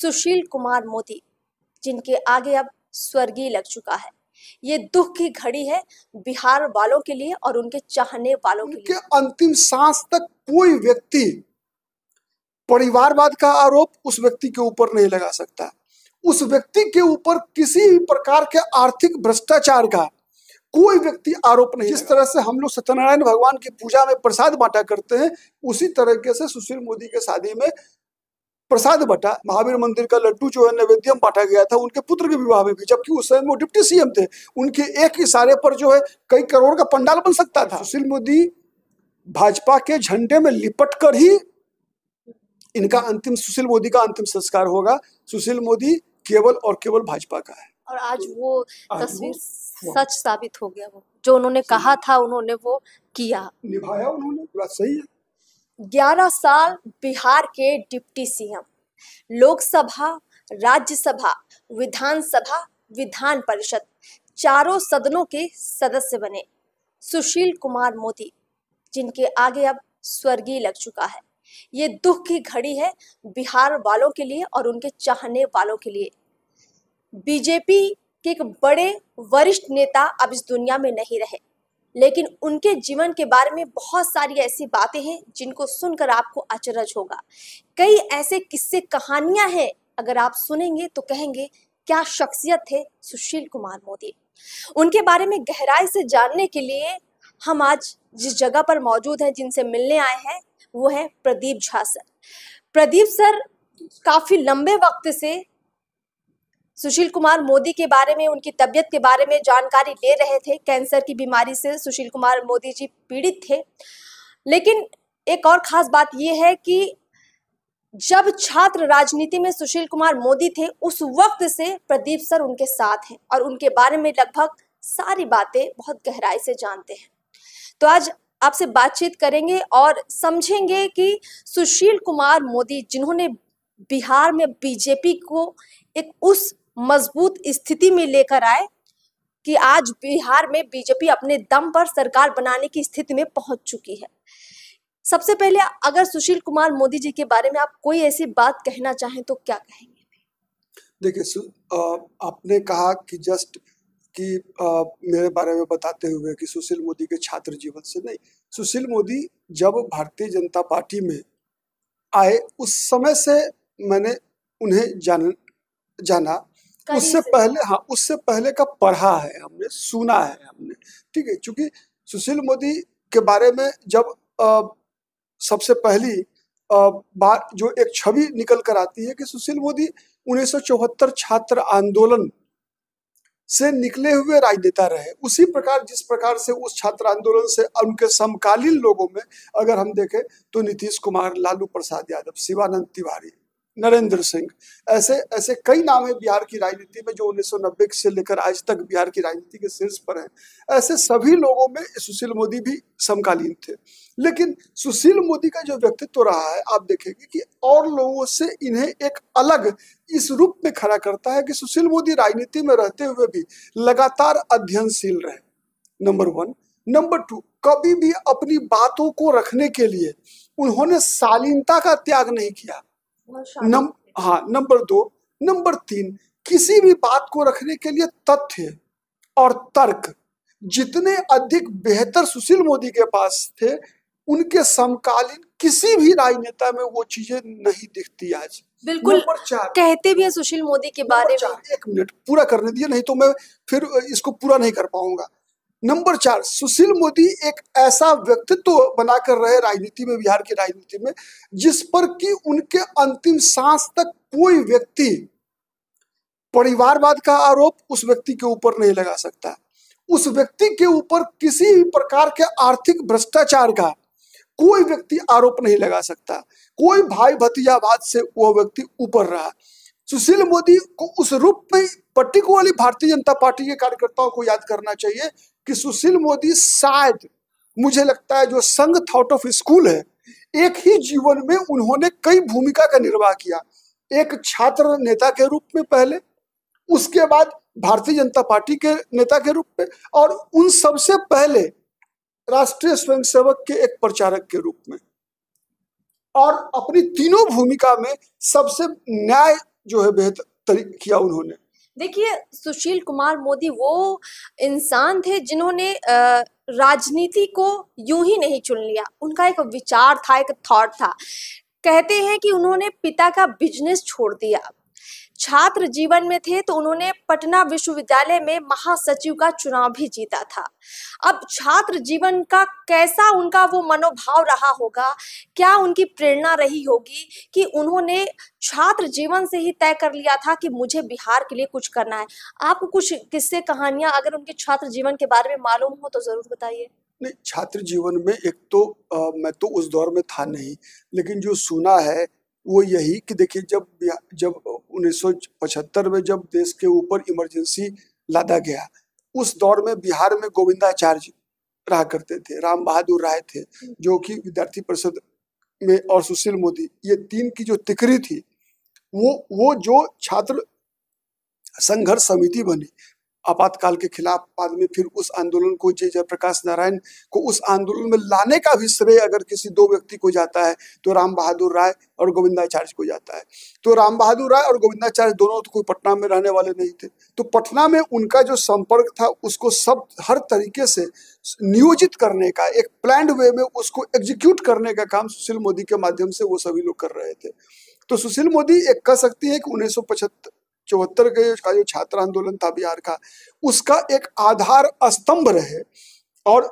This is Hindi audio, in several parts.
सुशील कुमार मोदी जिनके आगे अब स्वर्गीय लग चुका है ये दुख की घड़ी है बिहार वालों के लिए और उनके चाहने वालों के लिए अंतिम सांस तक कोई व्यक्ति परिवारवाद का आरोप उस व्यक्ति के ऊपर नहीं लगा सकता उस व्यक्ति के ऊपर किसी भी प्रकार के आर्थिक भ्रष्टाचार का कोई व्यक्ति आरोप नहीं जिस तरह से हम लोग सत्यनारायण भगवान की पूजा में प्रसाद बांटा करते हैं उसी तरीके से सुशील मोदी के शादी में प्रसाद बटा महावीर मंदिर का लड्डू जो है नैवेद्यम बांटा गया था उनके पुत्र के विवाह में भी जबकि उस समय वो डिप्टी सीएम थे उनके एक इशारे पर जो है कई करोड़ का पंडाल बन सकता था सुशील मोदी भाजपा के झंडे में लिपट कर ही इनका अंतिम सुशील मोदी का अंतिम संस्कार होगा सुशील मोदी केवल और केवल भाजपा का है और आज वो तस्वीर सच साबित हो गया वो जो उन्होंने कहा था उन्होंने वो किया निभाया उन्होंने सही है 11 साल बिहार के डिप्टी सीएम लोकसभा राज्यसभा विधानसभा विधान परिषद चारों सदनों के सदस्य बने सुशील कुमार मोदी जिनके आगे अब स्वर्गीय लग चुका है ये दुख की घड़ी है बिहार वालों के लिए और उनके चाहने वालों के लिए बीजेपी के एक बड़े वरिष्ठ नेता अब इस दुनिया में नहीं रहे लेकिन उनके जीवन के बारे में बहुत सारी ऐसी बातें हैं जिनको सुनकर आपको अचरज होगा कई ऐसे किस्से कहानियां हैं अगर आप सुनेंगे तो कहेंगे क्या शख्सियत थे सुशील कुमार मोदी उनके बारे में गहराई से जानने के लिए हम आज जिस जगह पर मौजूद हैं जिनसे मिलने आए हैं वो है प्रदीप झा सर प्रदीप सर काफ़ी लंबे वक्त से सुशील कुमार मोदी के बारे में उनकी तबियत के बारे में जानकारी ले रहे थे कैंसर की बीमारी से सुशील कुमार मोदी जी पीड़ित थे लेकिन एक और खास बात यह है कि जब छात्र राजनीति में सुशील कुमार मोदी थे उस वक्त से प्रदीप सर उनके साथ हैं और उनके बारे में लगभग सारी बातें बहुत गहराई से जानते हैं तो आज आपसे बातचीत करेंगे और समझेंगे कि सुशील कुमार मोदी जिन्होंने बिहार में बीजेपी को एक उस मजबूत स्थिति में लेकर आए कि आज बिहार में बीजेपी अपने दम पर सरकार बनाने की स्थिति में पहुंच चुकी है सबसे पहले अगर सुशील कुमार मोदी जी के बारे में आप कोई ऐसी बात कहना चाहें तो क्या कहेंगे देखिए आपने कहा कि जस्ट कि आ, मेरे बारे में बताते हुए कि सुशील मोदी के छात्र जीवन से नहीं सुशील मोदी जब भारतीय जनता पार्टी में आए उस समय से मैंने उन्हें जान जाना उससे पहले हाँ उससे पहले का पढ़ा है हमने सुना है हमने ठीक है क्योंकि सुशील मोदी के बारे में जब आ, सबसे पहली बात जो एक छवि निकल कर आती है कि सुशील मोदी 1974 छात्र आंदोलन से निकले हुए राजनेता रहे उसी प्रकार जिस प्रकार से उस छात्र आंदोलन से उनके समकालीन लोगों में अगर हम देखें तो नीतीश कुमार लालू प्रसाद यादव शिवानंद तिवारी नरेंद्र सिंह ऐसे ऐसे कई नाम है बिहार की राजनीति में जो 1990 से लेकर आज तक बिहार की राजनीति के शीर्ष पर हैं ऐसे सभी लोगों में सुशील मोदी भी समकालीन थे लेकिन सुशील मोदी का जो व्यक्तित्व रहा है आप देखेंगे कि और लोगों से इन्हें एक अलग इस रूप में खड़ा करता है कि सुशील मोदी राजनीति में रहते हुए भी लगातार अध्ययनशील रहे नंबर वन नंबर टू कभी भी अपनी बातों को रखने के लिए उन्होंने शालीनता का त्याग नहीं किया नम हाँ नंबर दो नंबर तीन किसी भी बात को रखने के लिए तथ्य और तर्क जितने अधिक बेहतर सुशील मोदी के पास थे उनके समकालीन किसी भी राजनेता में वो चीजें नहीं दिखती आज बिल्कुल कहते भी है सुशील मोदी के बारे में एक मिनट पूरा करने दिया नहीं तो मैं फिर इसको पूरा नहीं कर पाऊंगा नंबर चार सुशील मोदी एक ऐसा व्यक्तित्व बनाकर रहे राजनीति में बिहार की राजनीति में जिस पर कि उनके अंतिम सांस तक कोई व्यक्ति परिवारवाद का आरोप उस व्यक्ति के ऊपर नहीं लगा सकता उस व्यक्ति के ऊपर किसी भी प्रकार के आर्थिक भ्रष्टाचार का कोई व्यक्ति आरोप नहीं लगा सकता कोई भाई भतीजावाद से वह व्यक्ति ऊपर रहा सुशील तो मोदी को उस रूप में पर्टिकुलरली भारतीय जनता पार्टी के कार्यकर्ताओं को याद करना चाहिए कि सुशील मोदी शायद मुझे लगता है जो संघ थॉट ऑफ स्कूल है एक ही जीवन में उन्होंने कई भूमिका का निर्वाह किया एक छात्र नेता के रूप में पहले उसके बाद भारतीय जनता पार्टी के नेता के रूप में और उन सबसे पहले राष्ट्रीय स्वयंसेवक के एक प्रचारक के रूप में और अपनी तीनों भूमिका में सबसे न्याय जो है बेहतर किया उन्होंने देखिए सुशील कुमार मोदी वो इंसान थे जिन्होंने राजनीति को यूं ही नहीं चुन लिया उनका एक विचार था एक थॉट था कहते हैं कि उन्होंने पिता का बिजनेस छोड़ दिया छात्र जीवन में थे तो उन्होंने पटना विश्वविद्यालय में महासचिव का चुनाव भी जीता था अब छात्र जीवन का कैसा उनका वो मनोभाव रहा होगा क्या उनकी प्रेरणा रही होगी कि उन्होंने छात्र जीवन से ही तय कर लिया था कि मुझे बिहार के लिए कुछ करना है आपको कुछ किस्से कहानियां अगर उनके छात्र जीवन के बारे में मालूम हो तो जरूर बताइए नहीं छात्र जीवन में एक तो आ, मैं तो उस दौर में था नहीं लेकिन जो सुना है वो यही कि देखिए जब जब 1975 में जब देश के ऊपर इमरजेंसी लादा गया उस दौर में बिहार में गोविंदाचार्य रहा करते थे राम बहादुर राय थे जो कि विद्यार्थी परिषद में और सुशील मोदी ये तीन की जो तिकरी थी वो वो जो छात्र संघर्ष समिति बनी आपातकाल के खिलाफ बाद में फिर उस आंदोलन को जय जयप्रकाश नारायण को उस आंदोलन में लाने का भी श्रेय अगर किसी दो व्यक्ति को जाता है तो राम बहादुर राय और गोविंदाचार्य को जाता है तो राम बहादुर राय और गोविंदाचार्य दोनों तो कोई पटना में रहने वाले नहीं थे तो पटना में उनका जो संपर्क था उसको सब हर तरीके से नियोजित करने का एक प्लान वे में उसको एग्जीक्यूट करने का काम सुशील मोदी के माध्यम से वो सभी लोग कर रहे थे तो सुशील मोदी एक कह सकती है कि उन्नीस चौहत्तर के का जो छात्र आंदोलन था बिहार का उसका एक आधार स्तंभ रहे और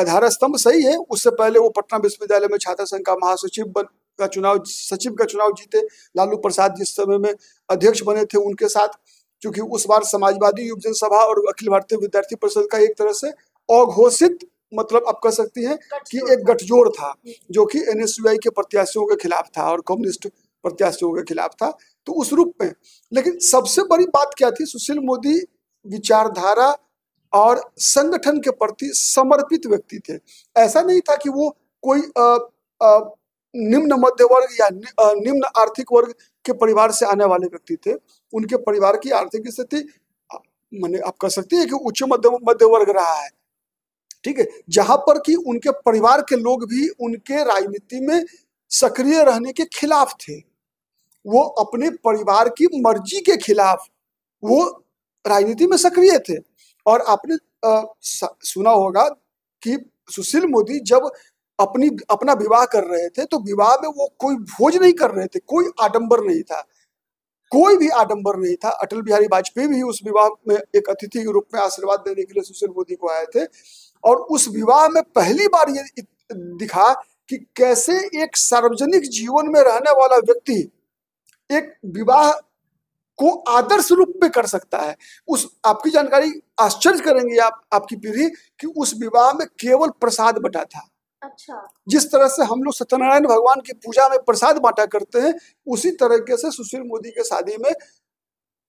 आधार स्तंभ सही है उससे पहले वो पटना विश्वविद्यालय में छात्र संघ का महासचिव बन का चुनाव सचिव का चुनाव जीते लालू प्रसाद जिस समय में अध्यक्ष बने थे उनके साथ क्योंकि उस बार समाजवादी युवजन सभा और अखिल भारतीय विद्यार्थी परिषद का एक तरह से अघोषित मतलब आप कह सकती हैं कि एक गठजोड़ था जो कि एनएसयूआई के प्रत्याशियों के खिलाफ था और कम्युनिस्ट प्रत्याशियों के खिलाफ था तो उस रूप में लेकिन सबसे बड़ी बात क्या थी सुशील मोदी विचारधारा और संगठन के प्रति समर्पित व्यक्ति थे ऐसा नहीं था कि वो कोई आ, आ, निम्न मध्य वर्ग या निम्न आर्थिक वर्ग के परिवार से आने वाले व्यक्ति थे उनके परिवार की आर्थिक स्थिति मैंने आप कह सकते हैं कि उच्च मध्य मध्य वर्ग रहा है ठीक है जहां पर कि उनके परिवार के लोग भी उनके राजनीति में सक्रिय रहने के खिलाफ थे वो अपने परिवार की मर्जी के खिलाफ वो राजनीति में सक्रिय थे और आपने आ, सुना होगा कि सुशील मोदी जब अपनी अपना विवाह कर रहे थे तो विवाह में वो कोई भोज नहीं कर रहे थे कोई आडंबर नहीं था कोई भी आडंबर नहीं था अटल बिहारी वाजपेयी भी उस विवाह में एक अतिथि के रूप में आशीर्वाद देने के लिए सुशील मोदी को आए थे और उस विवाह में पहली बार ये दिखा कि कैसे एक सार्वजनिक जीवन में रहने वाला व्यक्ति एक विवाह को आदर्श रूप में कर सकता है उस आपकी जानकारी आश्चर्य करेंगे आप आपकी पीढ़ी कि उस विवाह में केवल प्रसाद बटा था अच्छा जिस तरह से हम लोग सत्यनारायण भगवान की पूजा में प्रसाद बांटा करते हैं उसी तरीके से सुशील मोदी के शादी में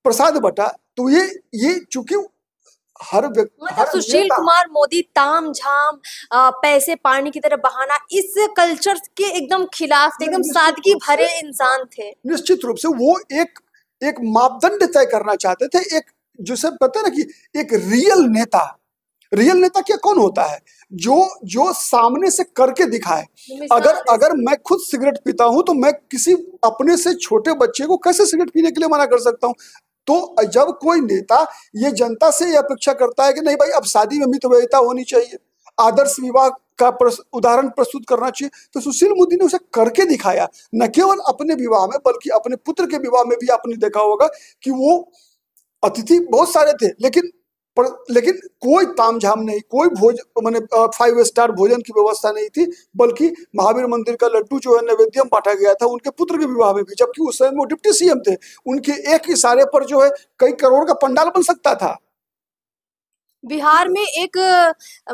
प्रसाद बटा तो ये ये चूंकि हर व्यक्ति मतलब सुशील कुमार मोदी ताम झाम पैसे पानी की तरह बहाना इस कल्चर के एकदम खिलाफ थे एकदम सादगी भरे इंसान हाँ, थे निश्चित रूप से वो एक एक मापदंड तय करना चाहते थे एक जिसे पता ना कि एक रियल नेता रियल नेता क्या कौन होता है जो जो सामने से करके दिखाए अगर अगर मैं खुद सिगरेट पीता हूं तो मैं किसी अपने से छोटे बच्चे को कैसे सिगरेट पीने के लिए मना कर सकता हूं तो जब कोई नेता ये जनता से ये अपेक्षा करता है कि नहीं भाई अब शादी में मितव्ययिता होनी चाहिए आदर्श विवाह का प्रस, उदाहरण प्रस्तुत करना चाहिए तो सुशील मोदी ने उसे करके दिखाया न केवल अपने विवाह में बल्कि अपने पुत्र के विवाह में भी आपने देखा होगा कि वो अतिथि बहुत सारे थे लेकिन पर लेकिन कोई तामझाम नहीं कोई भोज मैंने फाइव स्टार भोजन की व्यवस्था नहीं थी बल्कि महावीर मंदिर का लड्डू जो है नैवेद्यम बांटा गया था उनके पुत्र के विवाह में भी जबकि उस समय वो डिप्टी सीएम थे उनके एक इशारे पर जो है कई करोड़ का पंडाल बन सकता था बिहार में एक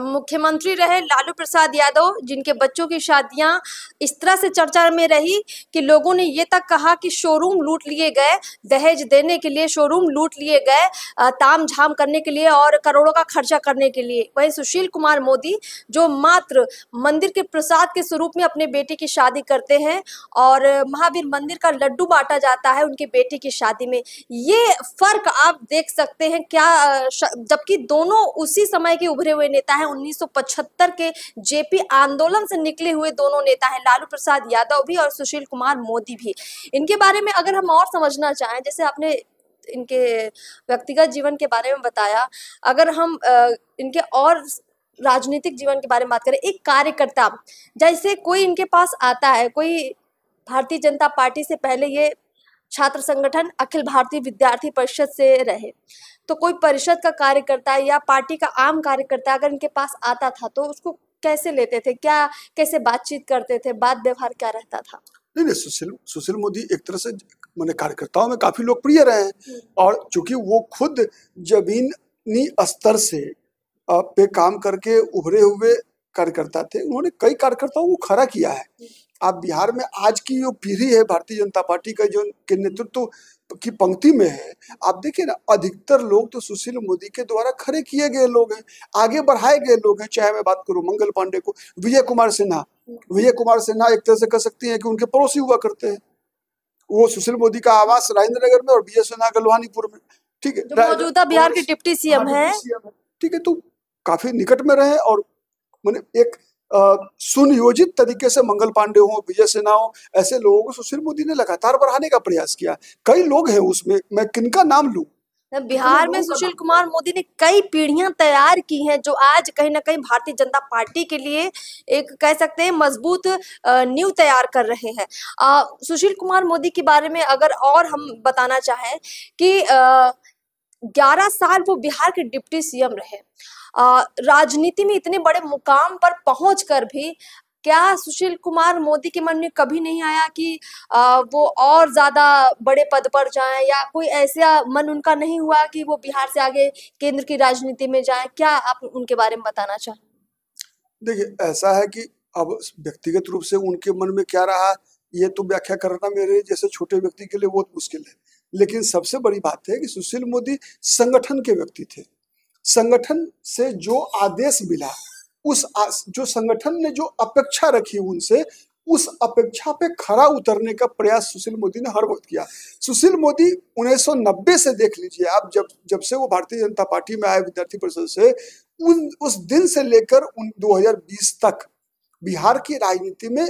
मुख्यमंत्री रहे लालू प्रसाद यादव जिनके बच्चों की शादियां इस तरह से चर्चा में रही कि लोगों ने ये तक कहा कि शोरूम लूट लिए गए दहेज देने के लिए शोरूम लूट लिए गए ताम झाम करने के लिए और करोड़ों का खर्चा करने के लिए वहीं सुशील कुमार मोदी जो मात्र मंदिर के प्रसाद के स्वरूप में अपने बेटे की शादी करते हैं और महावीर मंदिर का लड्डू बांटा जाता है उनके बेटे की शादी में ये फर्क आप देख सकते हैं क्या जबकि दोनों उसी समय के उभरे हुए नेता है 1975 के जेपी आंदोलन से निकले हुए दोनों नेता है लालू प्रसाद यादव भी और सुशील कुमार मोदी भी इनके बारे में अगर हम और समझना चाहें जैसे आपने इनके व्यक्तिगत जीवन के बारे में बताया अगर हम इनके और राजनीतिक जीवन के बारे में बात करें एक कार्यकर्ता जैसे कोई इनके पास आता है कोई भारतीय जनता पार्टी से पहले ये छात्र संगठन अखिल भारतीय विद्यार्थी परिषद से रहे तो कोई परिषद का कार्यकर्ता या पार्टी का आम कार्यकर्ता अगर इनके पास आता था तो उसको कैसे लेते थे क्या कैसे बातचीत करते थे बात व्यवहार क्या रहता था नहीं नहीं सुशील सुशील मोदी एक तरह से मैंने कार्यकर्ताओं में काफी लोकप्रिय रहे हैं हम्म। और चूंकि वो खुद जमीनी स्तर से पे काम करके उभरे हुए कार्यकर्ता थे उन्होंने कई कार्यकर्ताओं को खड़ा किया है हम्म। आप बिहार में आज की जो पीढ़ी है भारतीय जनता पार्टी का जो के नेतृत्व की पंक्ति में है आप देखिए ना अधिकतर लोग तो सुशील मोदी के द्वारा खड़े किए गए लोग हैं आगे बढ़ाए गए लोग हैं चाहे मैं बात करूं मंगल पांडे को विजय कुमार सिन्हा विजय कुमार सिन्हा एक तरह से कह सकती हैं कि उनके पड़ोसी हुआ करते हैं वो सुशील मोदी का आवास राजेंद्र नगर में और विजय सिन्हा का लोहानीपुर में ठीक है मौजूदा बिहार के डिप्टी सीएम है ठीक है तो काफी निकट में रहे और मैंने एक सुनियोजित तरीके से मंगल पांडे हो विजय सिन्हा हो ऐसे लोगों को सुशील मोदी ने लगातार बढ़ाने का प्रयास किया कई लोग हैं उसमें मैं किनका नाम लू बिहार में सुशील कुमार मोदी ने कई पीढ़ियां तैयार की हैं जो आज कहीं ना कहीं भारतीय जनता पार्टी के लिए एक कह सकते हैं मजबूत न्यू तैयार कर रहे हैं सुशील कुमार मोदी के बारे में अगर और हम बताना चाहें कि आ, 11 साल वो बिहार के डिप्टी सीएम रहे राजनीति में इतने बड़े मुकाम पर पहुंच कर भी क्या सुशील कुमार मोदी के मन में कभी नहीं आया कि आ, वो और ज्यादा बड़े पद पर जाएं या कोई ऐसा मन उनका नहीं हुआ कि वो बिहार से आगे केंद्र की राजनीति में जाएं क्या आप उनके बारे में बताना चाहें देखिए ऐसा है कि अब व्यक्तिगत रूप से उनके मन में क्या रहा ये तो व्याख्या करना मेरे जैसे छोटे व्यक्ति के लिए बहुत मुश्किल है लेकिन सबसे बड़ी बात है कि सुशील मोदी संगठन के व्यक्ति थे संगठन से जो आदेश मिला उस जो संगठन ने जो अपेक्षा रखी उनसे उस अपेक्षा पे खरा उतरने का प्रयास सुशील मोदी ने हर वक्त किया सुशील मोदी 1990 से देख लीजिए आप जब जब से वो भारतीय जनता पार्टी में आए विद्यार्थी परिषद से उन उस दिन से लेकर उन 2020 तक बिहार की राजनीति में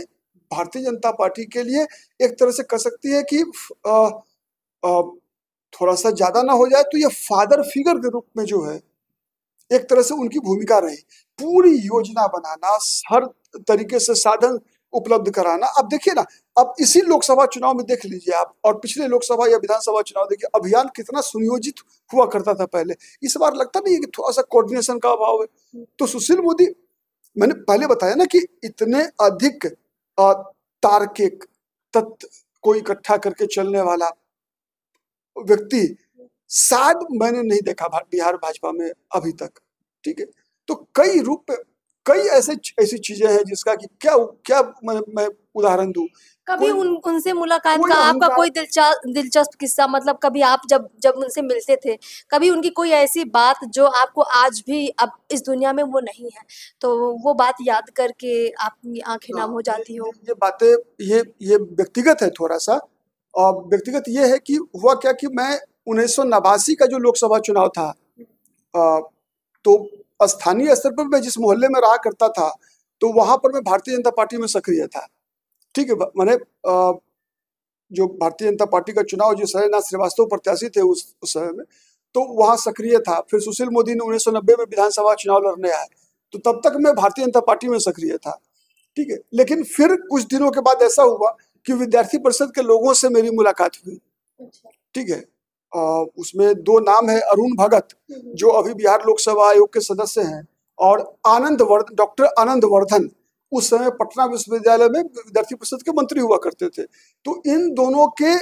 भारतीय जनता पार्टी के लिए एक तरह से कह सकती है कि आ, थोड़ा सा ज्यादा ना हो जाए तो ये फादर फिगर के रूप में जो है एक तरह से उनकी भूमिका रही पूरी योजना बनाना हर तरीके से साधन उपलब्ध कराना अब देखिए ना अब इसी लोकसभा चुनाव में देख लीजिए आप और पिछले लोकसभा या विधानसभा चुनाव देखिए अभियान कितना सुनियोजित हुआ करता था पहले इस बार लगता नहीं है कि थोड़ा सा कोऑर्डिनेशन का अभाव है तो सुशील मोदी मैंने पहले बताया ना कि इतने अधिक तार्किक तत्व को इकट्ठा करके चलने वाला व्यक्ति शायद मैंने नहीं देखा बिहार भाजपा में अभी तक ठीक है तो कई रूप कई ऐसे ऐसी चीजें हैं जिसका कि क्या क्या मैं, मैं उदाहरण दू कभी उन उनसे मुलाकात का आपका कोई दिलचस्प किस्सा मतलब कभी आप जब जब उनसे मिलते थे कभी उनकी कोई ऐसी बात जो आपको आज भी अब इस दुनिया में वो नहीं है तो वो बात याद करके आपकी आंखें हाँ, नाम हो जाती हो ये बातें ये ये व्यक्तिगत है थोड़ा सा और व्यक्तिगत ये है कि हुआ क्या कि मैं उन्नीस का जो लोकसभा चुनाव था आ, तो स्थानीय स्तर पर मैं जिस मोहल्ले में रहा करता था तो वहां पर मैं भारतीय जनता पार्टी में सक्रिय था ठीक है मैंने जो भारतीय जनता पार्टी का चुनाव जो सरनाथ श्रीवास्तव प्रत्याशी थे उस उस समय में तो वहाँ सक्रिय था फिर सुशील मोदी ने उन्नीस में विधानसभा चुनाव लड़ने आए तो तब तक मैं भारतीय जनता पार्टी में सक्रिय था ठीक है लेकिन फिर कुछ दिनों के बाद ऐसा हुआ कि विद्यार्थी परिषद के लोगों से मेरी मुलाकात हुई अच्छा। ठीक है आ, उसमें दो नाम है अरुण भगत हम्म। जो अभी बिहार लोकसभा आयोग के सदस्य हैं और आनंद वर्धन डॉक्टर आनंद वर्धन उस समय पटना विश्वविद्यालय में विद्यार्थी परिषद के मंत्री हुआ करते थे तो इन दोनों के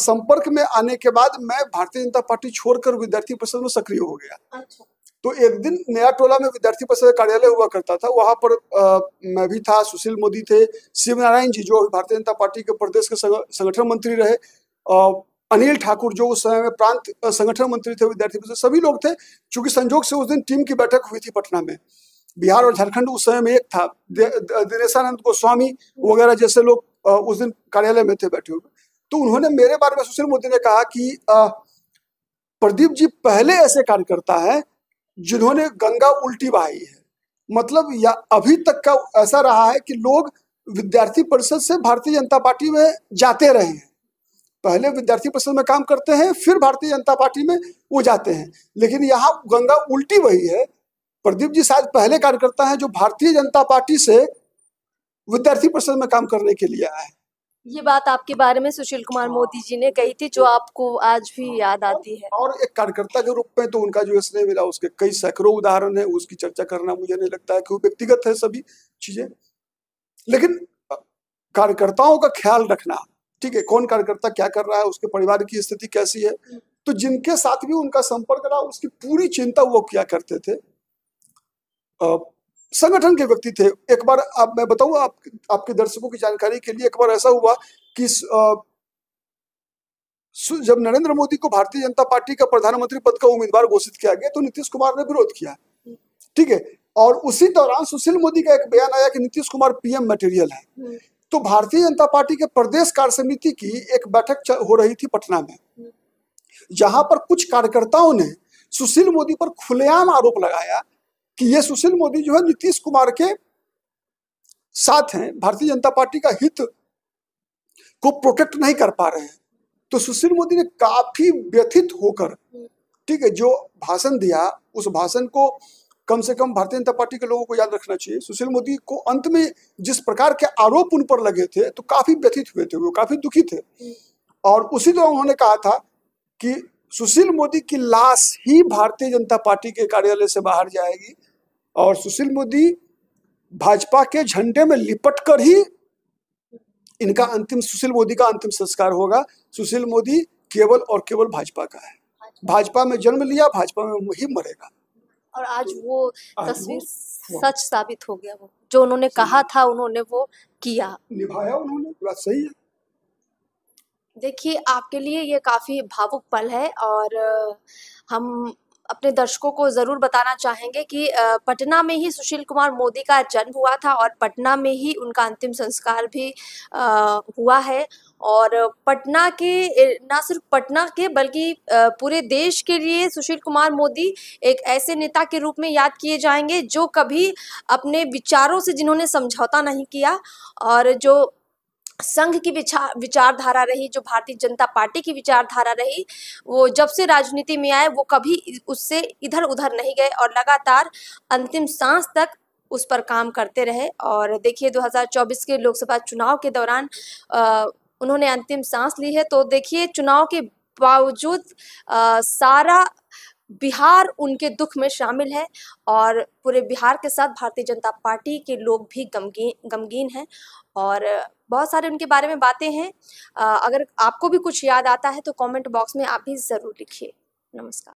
संपर्क में आने के बाद मैं भारतीय जनता पार्टी छोड़कर विद्यार्थी परिषद में सक्रिय हो गया अच्छा। तो एक दिन नया टोला में विद्यार्थी परिषद कार्यालय हुआ करता था वहां पर आ, मैं भी था सुशील मोदी थे शिव नारायण जी जो भारतीय जनता पार्टी के प्रदेश के संगठन मंत्री रहे अनिल ठाकुर जो उस समय में प्रांत संगठन मंत्री थे विद्यार्थी परिषद सभी लोग थे चूंकि संजोग से उस दिन टीम की बैठक हुई थी पटना में बिहार और झारखंड उस समय में एक था दिनेशानंद गोस्वामी वगैरह जैसे लोग उस दिन कार्यालय में थे बैठे हुए तो उन्होंने मेरे बारे में सुशील मोदी ने कहा कि प्रदीप जी पहले ऐसे कार्यकर्ता है जिन्होंने गंगा उल्टी बहाई है मतलब या अभी तक का ऐसा रहा है कि लोग विद्यार्थी परिषद से भारतीय जनता पार्टी में जाते रहे हैं पहले विद्यार्थी परिषद में काम करते हैं फिर भारतीय जनता पार्टी में वो जाते हैं लेकिन यहाँ गंगा उल्टी वही है प्रदीप जी शायद पहले कार्यकर्ता हैं जो भारतीय जनता पार्टी से विद्यार्थी परिषद में काम करने के लिए आए हैं ये बात आपके बारे में सुशील कुमार हाँ। मोदी जी ने कही थी जो आपको आज भी याद आती है और एक कार्यकर्ता के रूप में तो उनका जो स्नेह मिला उसके कई सैकड़ों उदाहरण है उसकी चर्चा करना मुझे नहीं लगता है कि वो व्यक्तिगत है सभी चीजें लेकिन कार्यकर्ताओं का ख्याल रखना ठीक है कौन कार्यकर्ता क्या कर रहा है उसके परिवार की स्थिति कैसी है हम्म। तो जिनके साथ भी उनका संपर्क रहा उसकी पूरी चिंता वो किया करते थे संगठन के व्यक्ति थे एक बार आप मैं बताऊं आप आपके दर्शकों की जानकारी के लिए एक बार ऐसा हुआ कि आ, जब नरेंद्र मोदी को भारतीय जनता पार्टी का प्रधानमंत्री पद का उम्मीदवार घोषित किया गया तो नीतीश कुमार ने विरोध किया ठीक है और उसी दौरान सुशील मोदी का एक बयान आया कि नीतीश कुमार पीएम मटेरियल है हम्म। तो भारतीय जनता पार्टी के प्रदेश कार्य समिति की एक बैठक हो रही थी पटना में हम्म। जहां पर कुछ कार्यकर्ताओं ने सुशील मोदी पर खुलेआम आरोप लगाया कि ये सुशील मोदी जो है नीतीश कुमार के साथ हैं भारतीय जनता पार्टी का हित को प्रोटेक्ट नहीं कर पा रहे हैं तो सुशील मोदी ने काफी व्यथित होकर ठीक है जो भाषण दिया उस भाषण को कम से कम भारतीय जनता पार्टी के लोगों को याद रखना चाहिए सुशील मोदी को अंत में जिस प्रकार के आरोप उन पर लगे थे तो काफी व्यथित हुए थे वो काफी दुखी थे और उसी दौरान उन्होंने कहा था कि सुशील मोदी की लाश ही भारतीय जनता पार्टी के कार्यालय से बाहर जाएगी और सुशील मोदी भाजपा के झंडे में लिपट कर ही इनका अंतिम सुशील मोदी का अंतिम संस्कार होगा सुशील मोदी केवल और केवल भाजपा का है भाजपा में जन्म लिया भाजपा में वही मरेगा और आज तो वो तस्वीर सच साबित हो गया वो जो उन्होंने कहा था उन्होंने वो किया निभाया उन्होंने पूरा सही है देखिए आपके लिए ये काफ़ी भावुक पल है और हम अपने दर्शकों को जरूर बताना चाहेंगे कि पटना में ही सुशील कुमार मोदी का जन्म हुआ था और पटना में ही उनका अंतिम संस्कार भी हुआ है और पटना के ना सिर्फ पटना के बल्कि पूरे देश के लिए सुशील कुमार मोदी एक ऐसे नेता के रूप में याद किए जाएंगे जो कभी अपने विचारों से जिन्होंने समझौता नहीं किया और जो संघ की विचार विचारधारा रही जो भारतीय जनता पार्टी की विचारधारा रही वो जब से राजनीति में आए वो कभी उससे इधर उधर नहीं गए और लगातार अंतिम सांस तक उस पर काम करते रहे और देखिए 2024 के लोकसभा चुनाव के दौरान उन्होंने अंतिम सांस ली है तो देखिए चुनाव के बावजूद आ, सारा बिहार उनके दुख में शामिल है और पूरे बिहार के साथ भारतीय जनता पार्टी के लोग भी गमगीन गमगीन हैं और बहुत सारे उनके बारे में बातें हैं अगर आपको भी कुछ याद आता है तो कमेंट बॉक्स में आप भी ज़रूर लिखिए नमस्कार